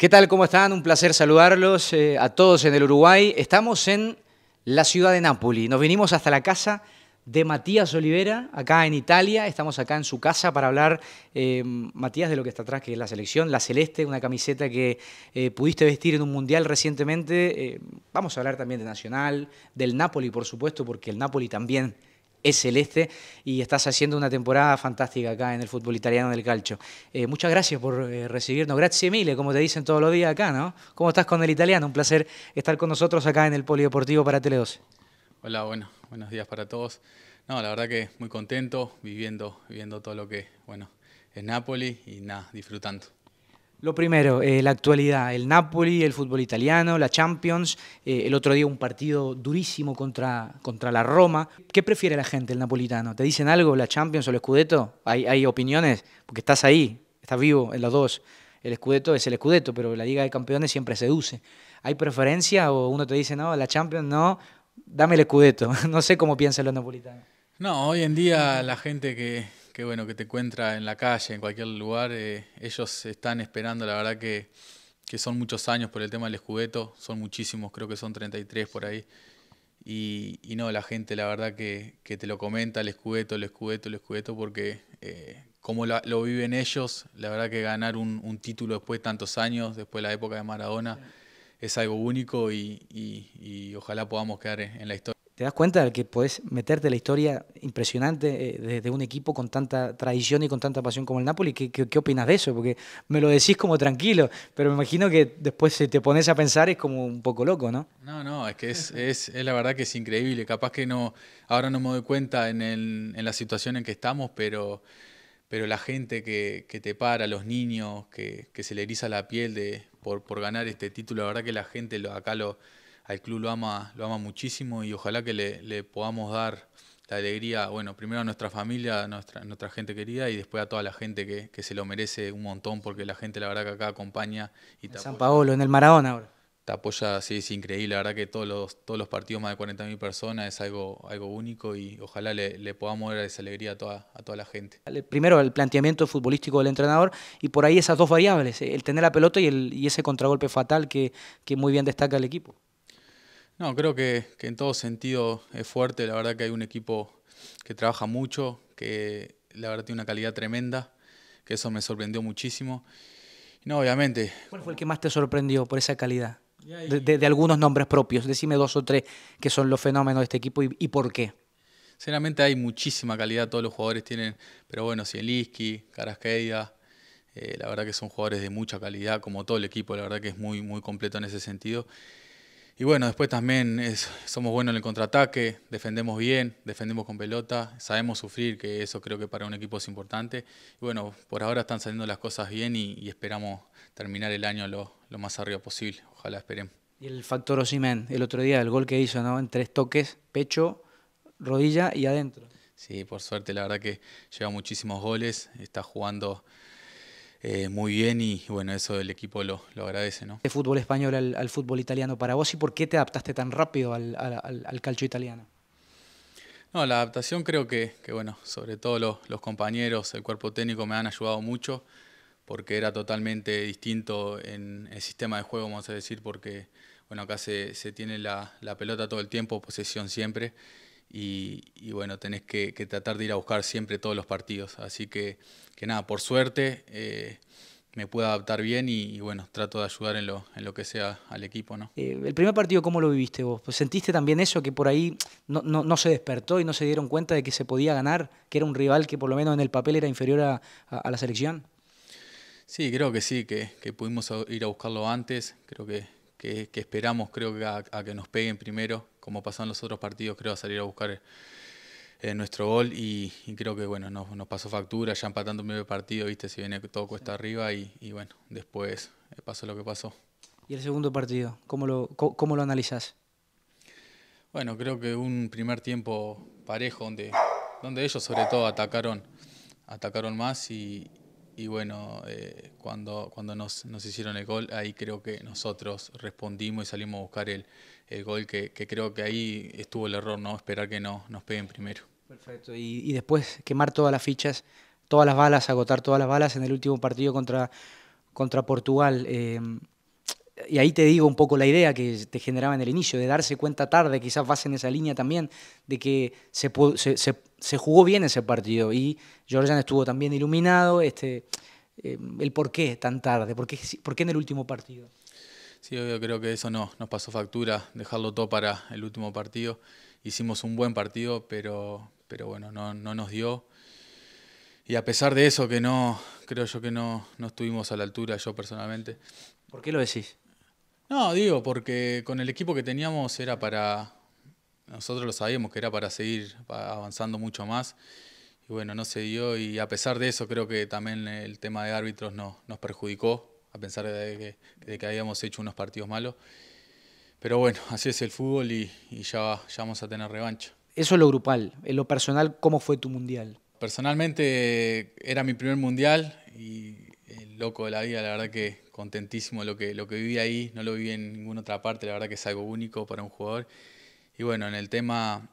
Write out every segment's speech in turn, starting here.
¿Qué tal? ¿Cómo están? Un placer saludarlos eh, a todos en el Uruguay. Estamos en la ciudad de Nápoles. Nos vinimos hasta la casa de Matías Olivera, acá en Italia. Estamos acá en su casa para hablar, eh, Matías, de lo que está atrás, que es la selección, la celeste, una camiseta que eh, pudiste vestir en un mundial recientemente. vamos a hablar también de Nacional, del Nápoli, por supuesto, porque el Nápoli también es celeste y estás haciendo una temporada fantástica acá en el fútbol italiano del calcio. Eh, muchas gracias por eh, recibirnos. Gracias mille, como te dicen todos los días acá, ¿no? ¿Cómo estás con el italiano? Un placer estar con nosotros acá en el Polideportivo para Tele 12. Hola, bueno, buenos días para todos. No, la verdad que muy contento viviendo, viviendo todo lo que, bueno, es Napoli y nada, disfrutando. Lo primero, eh, la actualidad, el Napoli, el fútbol italiano, la Champions, eh, el otro día un partido durísimo contra, contra la Roma. ¿Qué prefiere la gente, el napolitano? ¿Te dicen algo, la Champions o el Scudetto? ¿Hay, hay opiniones? Porque estás ahí, estás vivo en los dos. El Scudetto es el Scudetto, pero la Liga de Campeones siempre seduce. ¿Hay preferencia o uno te dice, no, la Champions no, dame el Scudetto? no sé cómo piensan los napolitanos. No, hoy en día la gente que, qué bueno, que te encuentra en la calle, en cualquier lugar. Eh, ellos están esperando, la verdad que, son muchos años por el tema del escudeto, son muchísimos, creo que son 33 por ahí. Y, no, la gente la verdad que, te lo comenta el escudeto, el escudeto, el escudeto, porque eh, como lo viven ellos, la verdad que ganar un, título después de tantos años, después de la época de Maradona, es algo único y, ojalá podamos quedar en la historia te das cuenta de que podés meterte la historia impresionante desde eh, de, un equipo con tanta tradición y con tanta pasión como el Napoli. ¿Qué, ¿Qué, opinas de eso? Porque me lo decís como tranquilo, pero me imagino que después si te pones a pensar es como un poco loco, ¿no? No, no, es que es, la verdad que es increíble. Capaz que no, ahora no me doy cuenta en, la situación en que estamos, pero, pero la gente que, te para, los niños, que, se le eriza la piel de, por, ganar este título, la verdad que la gente acá lo al club lo ama, lo ama muchísimo y ojalá que le, podamos dar la alegría, bueno, primero a nuestra familia, a nuestra, nuestra gente querida y después a toda la gente que, se lo merece un montón porque la gente la verdad que acá acompaña. Y en San Paolo, en el Maradona ahora. Te apoya, sí, es increíble, la verdad que todos los, todos los partidos, más de 40.000 personas, es algo, algo único y ojalá le, podamos dar esa alegría a toda, la gente. Primero el planteamiento futbolístico del entrenador y por ahí esas dos variables, el tener la pelota y, y ese contragolpe fatal que, que muy bien destaca el equipo. No, creo que, en todo sentido es fuerte. La verdad que hay un equipo que trabaja mucho, que la verdad tiene una calidad tremenda, que eso me sorprendió muchísimo. no, obviamente. ¿Cuál fue el que más te sorprendió por esa calidad? De, algunos nombres propios. Decime dos o tres que son los fenómenos de este equipo y, por qué. Sinceramente hay muchísima calidad, todos los jugadores tienen, pero bueno, Cieliski, Carasqueida, eh, la verdad que son jugadores de mucha calidad, como todo el equipo, la verdad que es muy, muy completo en ese sentido. Y bueno, después también somos buenos en el contraataque, defendemos bien, defendemos con pelota, sabemos sufrir, que eso creo que para un equipo es importante. Y bueno, por ahora están saliendo las cosas bien y, esperamos terminar el año lo, lo, más arriba posible. Ojalá esperemos. Y el factor Osimen, el otro día, el gol que hizo, ¿no? En tres toques, pecho, rodilla y adentro. Sí, por suerte, la verdad que lleva muchísimos goles, está jugando eh, muy bien y bueno, eso el equipo lo, lo agradece. ¿no? ¿De fútbol español al, al, fútbol italiano para vos y por qué te adaptaste tan rápido al, al, al calcio italiano? No, la adaptación creo que, que bueno, sobre todo los, los, compañeros, el cuerpo técnico me han ayudado mucho porque era totalmente distinto en el sistema de juego, vamos a decir, porque bueno, acá se, se tiene la, la pelota todo el tiempo, posesión siempre. Y, bueno, tenés que, tratar de ir a buscar siempre todos los partidos. Así que, nada, por suerte eh, me puedo adaptar bien y, bueno, trato de ayudar en lo, que sea al equipo. Eh, el primer partido, ¿cómo lo viviste vos? Pues, ¿Sentiste también eso, que por ahí no, se despertó y no se dieron cuenta de que se podía ganar, que era un rival que por lo menos en el papel era inferior a, la selección? Sí, creo que sí, que, pudimos ir a buscarlo antes, creo que, esperamos creo que a, que nos peguen primero, como pasó los otros partidos, creo, a salir a buscar eh, nuestro gol y, creo que bueno, nos, pasó factura, ya empatando el primer partido, viste, si viene todo cuesta arriba y, bueno, después eh, pasó lo que pasó. ¿Y el segundo partido? ¿Cómo lo, lo analizás? Bueno, creo que un primer tiempo parejo donde, donde ellos sobre todo atacaron, atacaron más y, y bueno, eh, cuando, cuando nos, hicieron el gol, ahí creo que nosotros respondimos y salimos a buscar el, el gol, que, creo que ahí estuvo el error, ¿no? Esperar que no, nos peguen primero. Perfecto, y, después quemar todas las fichas, todas las balas, agotar todas las balas en el último partido contra, contra Portugal. Eh, y ahí te digo un poco la idea que te generaba en el inicio, de darse cuenta tarde, quizás vas en esa línea también, de que se, se, se, jugó bien ese partido y Jordián estuvo también iluminado. Este, eh, el por qué tan tarde, por qué, en el último partido. Sí, yo creo que eso no, nos pasó factura, dejarlo todo para el último partido. Hicimos un buen partido, pero, pero bueno, no, no nos dio. Y a pesar de eso, que no, creo yo que no, no estuvimos a la altura, yo personalmente. ¿Por qué lo decís? No, digo, porque con el equipo que teníamos era para. Nosotros lo sabíamos que era para seguir avanzando mucho más. Y bueno, no se dio. Y a pesar de eso, creo que también el tema de árbitros nos perjudicó, a pesar de que, habíamos hecho unos partidos malos. Pero bueno, así es el fútbol y, ya, ya, vamos a tener revancha. Eso es lo grupal. En lo personal, ¿cómo fue tu mundial? Personalmente era mi primer mundial y loco de la vida, la verdad que contentísimo lo que, lo que viví ahí, no lo viví en ninguna otra parte, la verdad que es algo único para un jugador. Y bueno, en el tema,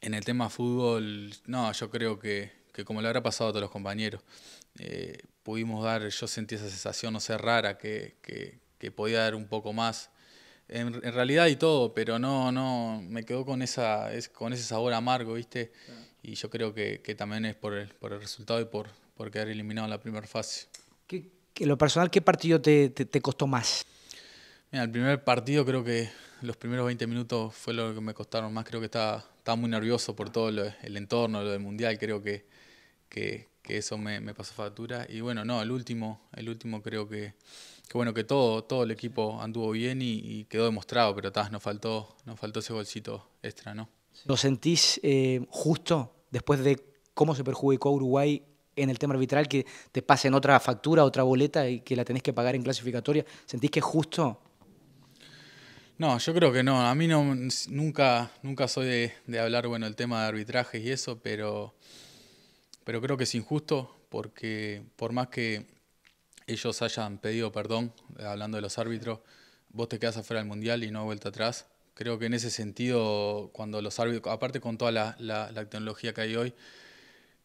en el tema fútbol, no, yo creo que, como lo habrá pasado a todos los compañeros, eh, pudimos dar, yo sentí esa sensación, no sé, rara, que, que, podía dar un poco más. En, realidad y todo, pero no, no, me quedó con, esa, es, con ese sabor amargo, ¿viste? Y yo creo que, también es por el, por el resultado y por, por quedar eliminado en la primera fase. En lo personal, ¿qué partido te, costó más? Mira, el primer partido creo que los primeros 20 minutos fue lo que me costaron más. Creo que estaba, estaba muy nervioso por todo el entorno, lo del Mundial. Creo que, que, eso me, pasó factura. Y bueno, no, el último, el último creo que, bueno, que todo, todo el equipo anduvo bien y, quedó demostrado, pero nos faltó, nos faltó ese golcito extra, ¿no? ¿Lo sentís eh, justo después de cómo se perjudicó Uruguay en el tema arbitral que te pasen otra factura, otra boleta y que la tenés que pagar en clasificatoria? ¿Sentís que es justo? No, yo creo que no. A mí no, nunca, nunca soy de, hablar, bueno, el tema de arbitrajes y eso, pero, pero creo que es injusto porque por más que ellos hayan pedido perdón, eh, hablando de los árbitros, vos te quedás afuera del Mundial y no vuelta atrás. Creo que en ese sentido, cuando los árbitros, aparte con toda la tecnología que hay hoy,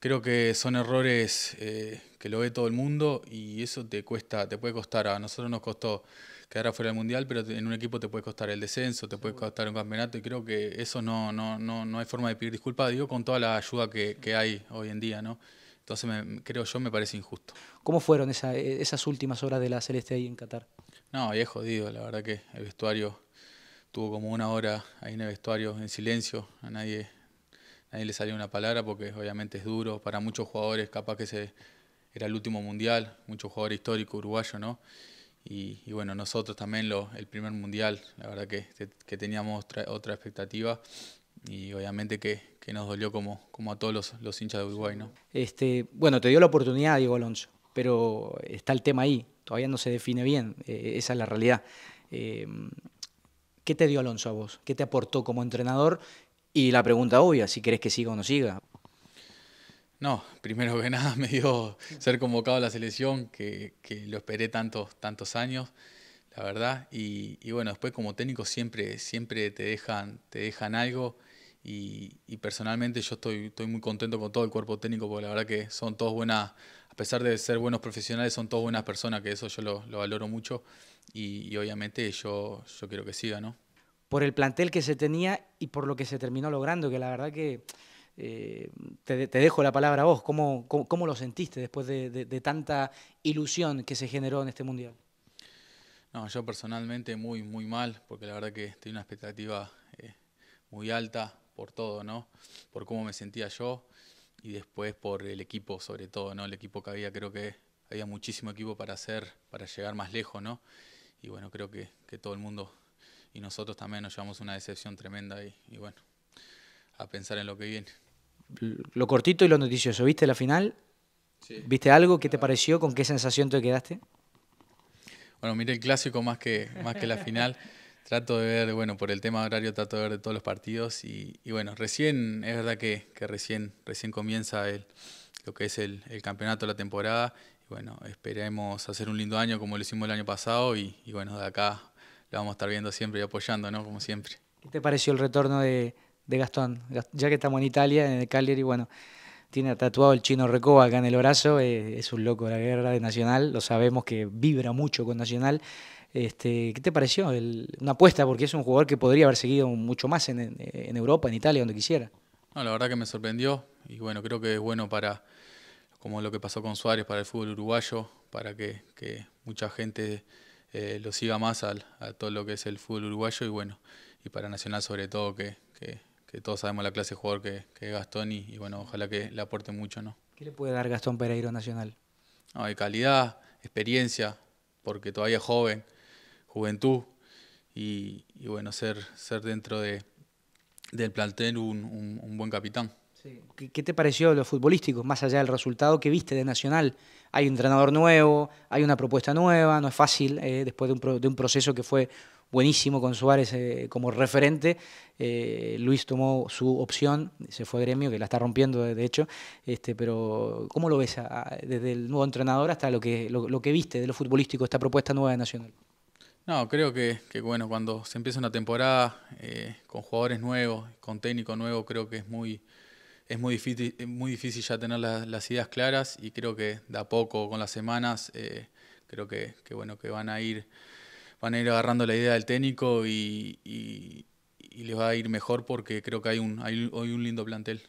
Creo que son errores eh, que lo ve todo el mundo y eso te cuesta, te puede costar. A nosotros nos costó quedar afuera del mundial, pero en un equipo te puede costar el descenso, te puede costar un campeonato y creo que eso no, no, no, no hay forma de pedir disculpas, digo, con toda la ayuda que, hay hoy en día, ¿no? Entonces, creo yo, me parece injusto. ¿Cómo fueron eh, esas últimas horas de la Celeste ahí en Qatar? No, ahí es jodido, la verdad que el vestuario tuvo como una hora ahí en el vestuario en silencio, a nadie, Ahí le salió una palabra porque obviamente es duro para muchos jugadores, capaz que se, era el último mundial, muchos jugadores históricos uruguayos, ¿no? Y, bueno, nosotros también lo, el primer mundial, la verdad que, teníamos otra, expectativa y obviamente que, nos dolió como, como a todos los, hinchas de Uruguay, ¿no? Este, bueno, te dio la oportunidad Diego Alonso, pero está el tema ahí, todavía no se define bien, eh, esa es la realidad. Eh, ¿Qué te dio Alonso a vos? ¿Qué te aportó como entrenador y la pregunta obvia, si querés que siga o no siga. No, primero que nada me dio ser convocado a la selección, que, lo esperé tantos, tantos años, la verdad. Y, bueno, después como técnico siempre, siempre te, dejan, te dejan algo. Y, personalmente yo estoy, estoy muy contento con todo el cuerpo técnico, porque la verdad que son todos buenas, a pesar de ser buenos profesionales, son todos buenas personas, que eso yo lo, valoro mucho. Y, y obviamente yo, yo quiero que siga, ¿no? por el plantel que se tenía y por lo que se terminó logrando, que la verdad que eh, te, dejo la palabra a vos. ¿Cómo, cómo, lo sentiste después de, tanta ilusión que se generó en este Mundial? No, yo personalmente muy, muy mal, porque la verdad que tenía una expectativa eh, muy alta por todo, ¿no? Por cómo me sentía yo y después por el equipo, sobre todo, ¿no? El equipo que había, creo que había muchísimo equipo para hacer, para llegar más lejos, ¿no? Y bueno, creo que todo el mundo y nosotros también nos llevamos una decepción tremenda y, bueno, a pensar en lo que viene. Lo cortito y lo noticioso, ¿viste la final? Sí. ¿Viste algo? que te pareció? ¿Con qué sensación te quedaste? Bueno, miré el clásico más que, más que la final. trato de ver, bueno, por el tema horario trato de ver de todos los partidos y, bueno, recién, es verdad que, recién, recién comienza el, lo que es el, campeonato, la temporada. Y bueno, esperemos hacer un lindo año como lo hicimos el año pasado y, y bueno, de acá vamos a estar viendo siempre y apoyando, ¿no? Como siempre. ¿Qué te pareció el retorno de, de Gastón? Ya que estamos en Italia, en el y bueno, tiene tatuado el chino Recoba acá en el brazo, eh, es un loco de la guerra de Nacional, lo sabemos que vibra mucho con Nacional. Este, ¿Qué te pareció? una apuesta, porque es un jugador que podría haber seguido mucho más en, en Europa, en Italia, donde quisiera. No, la verdad que me sorprendió y bueno, creo que es bueno para, como lo que pasó con Suárez, para el fútbol uruguayo, para que, que mucha gente eh, lo siga más al, a todo lo que es el fútbol uruguayo y bueno, y para Nacional sobre todo, que, todos sabemos la clase de jugador que, es Gastón y, bueno, ojalá que le aporte mucho, ¿no? ¿Qué le puede dar Gastón Pereiro Nacional? No, de calidad, experiencia, porque todavía es joven, juventud y, y bueno, ser, ser dentro de, del plantel un buen capitán. ¿Qué, te pareció de los futbolísticos más allá del resultado que viste de Nacional? Hay un entrenador nuevo, hay una propuesta nueva, no es fácil, eh, después de un, proceso que fue buenísimo con Suárez eh, como referente, eh, Luis tomó su opción, se fue a Gremio, que la está rompiendo de, hecho, este, pero ¿cómo lo ves desde el nuevo entrenador hasta lo que, lo, que viste de lo futbolístico, esta propuesta nueva de Nacional? No, creo que, bueno, cuando se empieza una temporada con jugadores nuevos, con técnico nuevo, creo que es muy, es muy difícil, eh, muy difícil ya tener las ideas claras y creo que de a poco con las semanas eh, creo que, bueno que van a ir van a ir agarrando la idea del técnico y, les va a ir mejor porque creo que hay un hoy un lindo plantel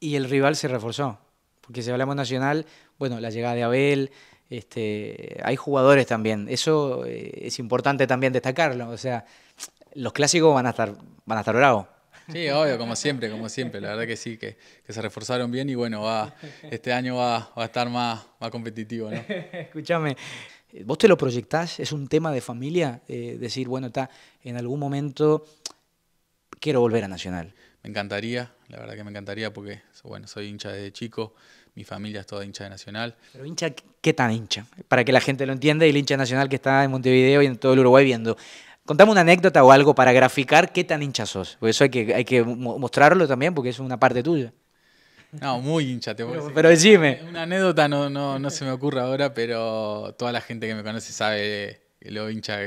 y el rival se reforzó porque si hablamos nacional bueno la llegada de Abel este, hay jugadores también eso eh, es importante también destacarlo o sea los clásicos van a estar van a estar bravos Sí, obvio, como siempre, como siempre. La verdad que sí, que, se reforzaron bien y bueno, va, este año va, a estar más, más competitivo. ¿no? Escúchame, ¿vos te lo proyectás? ¿Es un tema de familia? Eh, decir, bueno, está, en algún momento quiero volver a Nacional. Me encantaría, la verdad que me encantaría porque, bueno, soy hincha desde chico, mi familia es toda hincha de Nacional. Pero hincha, ¿qué tan hincha? Para que la gente lo entienda y el hincha nacional que está en Montevideo y en todo el Uruguay viendo. Contame una anécdota o algo para graficar qué tan hincha sos. Porque eso hay que, hay que mostrarlo también, porque es una parte tuya. No, muy hincha, te decir. pero decime. Eh, una anécdota no, no, se me ocurre ahora, pero toda la gente que me conoce sabe lo hincha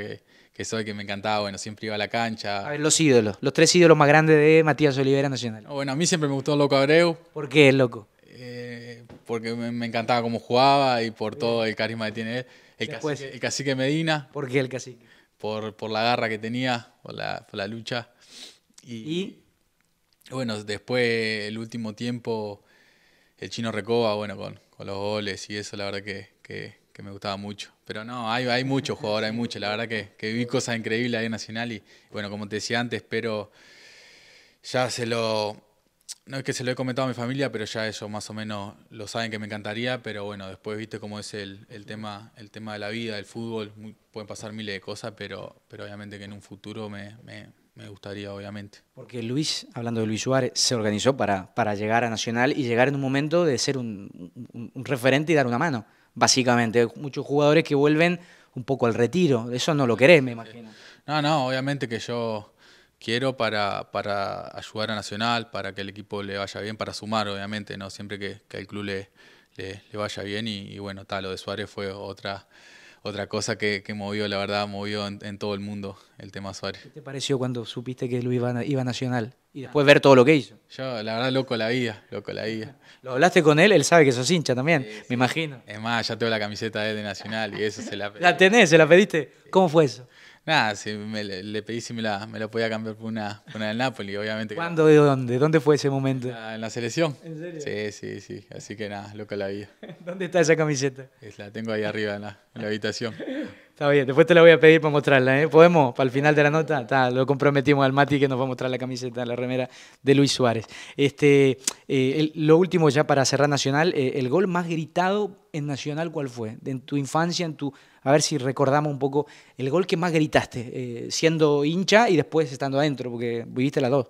que, soy, que me encantaba. Bueno, siempre iba a la cancha. A ver, los ídolos, los tres ídolos más grandes de Matías Olivera Nacional. Bueno, a mí siempre me gustó Loco Abreu. ¿Por qué el Loco? Eh, porque me, encantaba cómo jugaba y por todo el carisma que tiene él. El, el cacique Medina. ¿Por qué el cacique? por, la garra que tenía, por la, lucha. Y, bueno, después el último tiempo, el chino Recoba, bueno, con, los goles y eso, la verdad que, me gustaba mucho. Pero no, hay, hay muchos jugadores, hay muchos. La verdad que, que vi cosas increíbles ahí en Nacional y bueno, como te decía antes, pero ya se lo no es que se lo he comentado a mi familia, pero ya ellos más o menos lo saben que me encantaría, pero bueno, después viste cómo es el, tema, el tema de la vida, del fútbol, pueden pasar miles de cosas, pero, pero obviamente que en un futuro me, gustaría, obviamente. Porque Luis, hablando de Luis Suárez, se organizó para, para llegar a Nacional y llegar en un momento de ser un, referente y dar una mano, básicamente. Muchos jugadores que vuelven un poco al retiro, eso no lo querés, me imagino. No, no, obviamente que yo quiero para, para, ayudar a Nacional, para que el equipo le vaya bien, para sumar, obviamente, ¿no? Siempre que, que al club le, le, vaya bien. Y, bueno, tal, lo de Suárez fue otra, otra cosa que, movió, la verdad, movió en, todo el mundo el tema Suárez. ¿Qué te pareció cuando supiste que Luis iba, iba a Nacional? Y después ver todo lo que hizo. Yo, la verdad, loco la vida, loco la vida. Lo hablaste con él, él sabe que sos hincha también, me imagino. Es más, ya tengo la camiseta de Nacional y eso se la pedí. ¿La tenés? ¿Se la pediste? ¿Cómo fue eso? Nada, si me, le pedí si me la, me podía cambiar por una, del Napoli, obviamente. ¿Cuándo y dónde? ¿Dónde fue ese momento? Ah, en la selección. ¿En serio? Sí, sí, sí. Así que nada, loca la vida. ¿Dónde está esa camiseta? Es, la tengo ahí arriba en la habitación. Está bien, después te la voy a pedir para mostrarla, ¿eh? ¿Podemos? Para el final de la nota, lo comprometimos al Mati que nos va a mostrar la camiseta, la remera de Luis Suárez. Este, eh, lo último ya para cerrar Nacional, eh, el gol más gritado en Nacional, ¿cuál fue? En tu infancia, en tu, a ver si recordamos un poco, el gol que más gritaste, siendo hincha y después estando adentro, porque viviste las dos.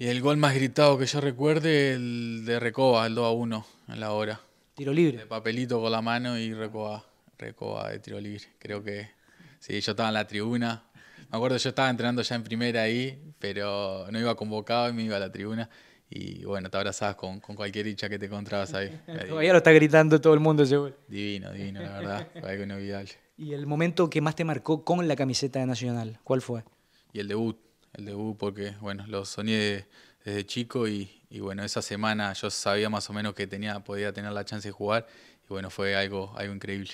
Y el gol más gritado que yo recuerde, el de Recoba, el 2 a 1, en la hora. Tiro libre. De papelito con la mano y Recoba. Recoba de tiro Creo que sí, yo estaba en la tribuna. Me acuerdo, yo estaba entrenando ya en primera ahí, pero no iba convocado y me iba a la tribuna. Y bueno, te abrazabas con, con cualquier hincha que te encontrabas ahí. Todavía lo está gritando todo el mundo, seguro. Divino, divino, la verdad. Fue algo inolvidable. ¿Y el momento que más te marcó con la camiseta de Nacional? ¿Cuál fue? Y el debut. El debut, porque bueno, lo soñé desde chico y, y bueno, esa semana yo sabía más o menos que tenía, podía tener la chance de jugar y bueno, fue algo, algo increíble.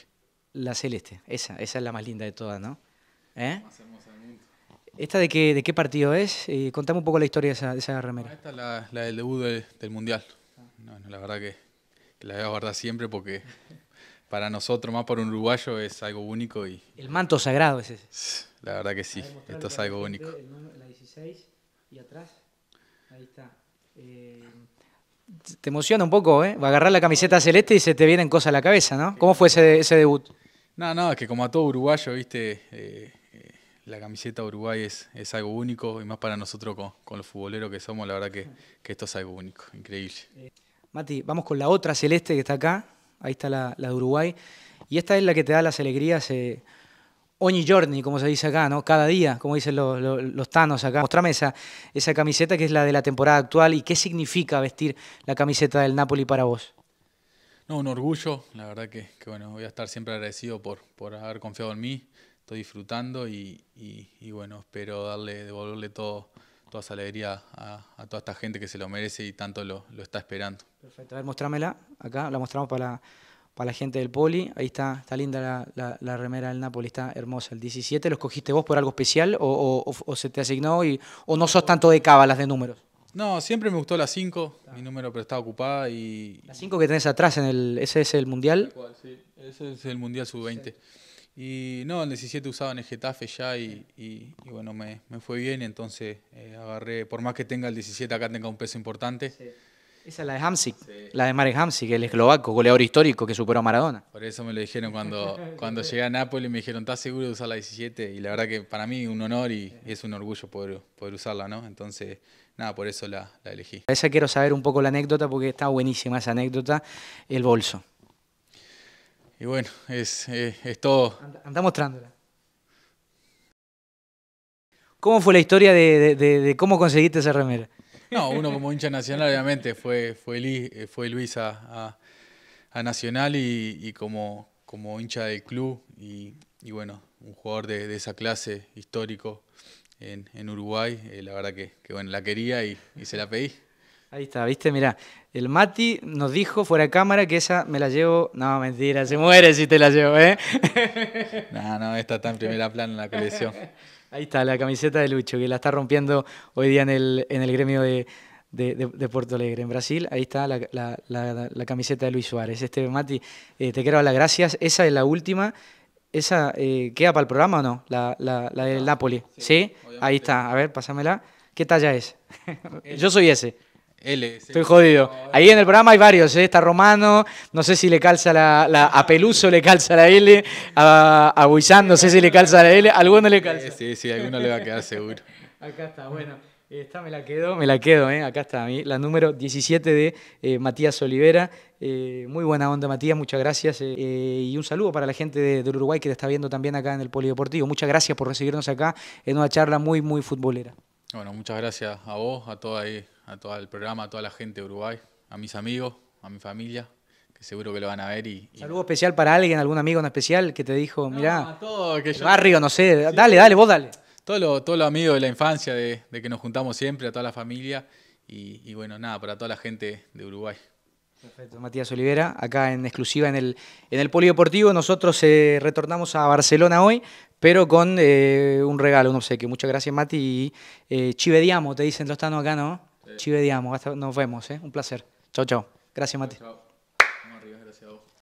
La celeste, esa, esa es la más linda de todas, ¿no? ¿Eh? Más hermosa del mundo. ¿Esta de qué, de qué partido es? Eh, contame un poco la historia de esa, de esa remera. Esta es la, del debut del, Mundial. No, la verdad que, la voy a guardar siempre porque para nosotros, más para un uruguayo, es algo único. y El manto sagrado es ese. La verdad que sí, esto es algo único. la 16 y atrás, ahí está. Eh, te emociona un poco, ¿eh? Agarrar la camiseta celeste y se te vienen cosas a la cabeza, ¿no? ¿Cómo fue ese, debut? No, no, es que como a todo uruguayo, viste, eh, eh, la camiseta Uruguay es, es, algo único y más para nosotros con, con los futboleros que somos, la verdad que, esto es algo único, increíble. Eh, Mati, vamos con la otra celeste que está acá, ahí está la, la de Uruguay, y esta es la que te da las alegrías ogni Journey, como se dice acá, ¿no? Cada día, como dicen los, los, tanos acá. Mostrame esa, esa camiseta que es la de la temporada actual y qué significa vestir la camiseta del Napoli para vos. No, un orgullo, la verdad que, bueno, voy a estar siempre agradecido por, por haber confiado en mí, estoy disfrutando y, bueno, espero darle, devolverle todo, toda esa alegría a, toda esta gente que se lo merece y tanto lo, lo está esperando. Perfecto, a ver, mostrámela acá, la mostramos para la para la gente del Poli. Ahí está, está linda la, remera del Napoli, está hermosa. El 17, ¿lo cogiste vos por algo especial o, se te asignó y, o no sos tanto de cábalas de números? No, siempre me gustó la 5, mi número, pero estaba ocupada y... La 5 que tenés atrás, en el, ese es el Mundial. sí. Ese es el Mundial Sub-20. Y no, el 17 usaba en el Getafe ya y, bueno, me, fue bien. Entonces eh, agarré, por más que tenga el 17 acá tenga un peso importante, sí. Esa es la de Hamsik, la de Marek Hamsik, el eslovaco, goleador histórico que superó a Maradona. Por eso me lo dijeron cuando, cuando llegué a Nápoles, me dijeron, ¿estás seguro de usar la 17? Y la verdad que para mí es un honor y es un orgullo poder, poder usarla, ¿no? Entonces, nada, por eso la, elegí. A esa quiero saber un poco la anécdota porque está buenísima esa anécdota, el bolso. Y bueno, es, es todo. Anda mostrándola. ¿Cómo fue la historia de, de cómo conseguiste esa remera? No, uno como hincha nacional, obviamente, fue, fue, eh, fue Luis a, a, Nacional y, como, hincha del club y, bueno, un jugador de, esa clase histórico en, Uruguay, eh, la verdad que, bueno, la quería y, se la pedí. Ahí está, viste, mira, el Mati nos dijo fuera de cámara que esa me la llevo. No, mentira, se muere si te la llevo, ¿eh? No, no, esta está en primera plana en la colección. Ahí está, la camiseta de Lucho, que la está rompiendo hoy día en el, en el gremio de, de, Alegre, en Brasil. Ahí está la, camiseta de Luis Suárez. Este, Mati, eh, te quiero dar las gracias. Esa es la última. ¿Esa eh, queda para el programa o no? La, del ah, Napoli. ¿Sí? Ahí está. A ver, pásamela. ¿Qué talla es? Yo soy ese. Estoy jodido. Ahí en el programa hay varios. ¿eh? Está Romano, no sé si le calza la, la A Peluso le calza la L. A, a Buizán, no sé si le calza la L. Alguno le calza. Sí, sí, alguno le va a quedar seguro. Acá está, bueno. Esta me la quedo, me la quedo, ¿eh? acá está, la número 17 de eh, Matías Olivera. Eh, muy buena onda, Matías, muchas gracias. y un saludo para la gente de, del Uruguay que te está viendo también acá en el Polideportivo. Muchas gracias por recibirnos acá en una charla muy, muy futbolera. Bueno, muchas gracias a vos, a toda ahí a todo el programa, a toda la gente de Uruguay, a mis amigos, a mi familia, que seguro que lo van a ver. Y, ¿Algo especial para alguien, algún amigo en especial que te dijo, mira barrio, no sé, dale, dale, vos dale? Todos los todo lo amigos de la infancia, de, que nos juntamos siempre, a toda la familia y, bueno, nada, para toda la gente de Uruguay. Perfecto, Matías Olivera, acá en exclusiva en el, en el Polideportivo. Nosotros eh, retornamos a Barcelona hoy, pero con eh, un regalo, no sé qué. Muchas gracias, Mati. Y eh, chivediamo, te dicen los tanos acá, ¿no? Chive, nos vemos, ¿eh? Un placer. Chao, chao. Gracias, Mati.